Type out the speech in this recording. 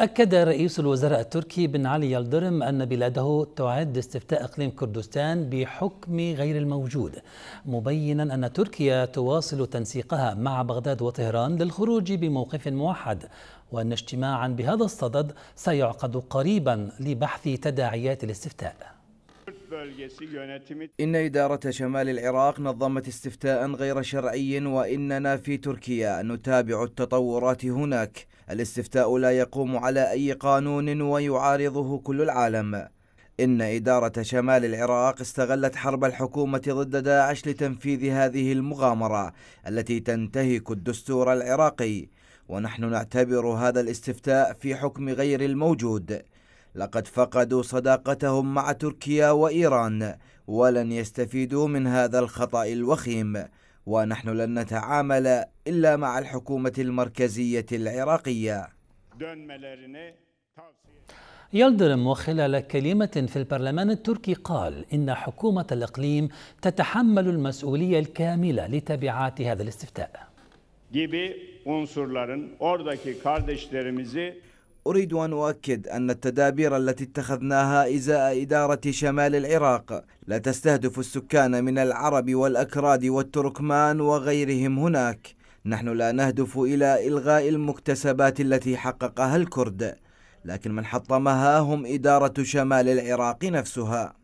أكد رئيس الوزراء التركي بن علي يلدرم أن بلاده تعد استفتاء إقليم كردستان بحكم غير الموجود مبينا أن تركيا تواصل تنسيقها مع بغداد وطهران للخروج بموقف موحد وأن اجتماعا بهذا الصدد سيعقد قريبا لبحث تداعيات الاستفتاء إن إدارة شمال العراق نظمت استفتاء غير شرعي وإننا في تركيا نتابع التطورات هناك الاستفتاء لا يقوم على أي قانون ويعارضه كل العالم إن إدارة شمال العراق استغلت حرب الحكومة ضد داعش لتنفيذ هذه المغامرة التي تنتهك الدستور العراقي ونحن نعتبر هذا الاستفتاء في حكم غير الموجود لقد فقدوا صداقتهم مع تركيا وايران ولن يستفيدوا من هذا الخطا الوخيم ونحن لن نتعامل الا مع الحكومه المركزيه العراقيه يلدرم وخلال كلمة في البرلمان التركي قال إن حكومة الإقليم تتحمل المسؤولية الكاملة لتبعات هذا الاستفتاء. أريد أن أؤكد أن التدابير التي اتخذناها إزاء إدارة شمال العراق لا تستهدف السكان من العرب والأكراد والتركمان وغيرهم هناك نحن لا نهدف إلى إلغاء المكتسبات التي حققها الكرد لكن من حطمها هم إدارة شمال العراق نفسها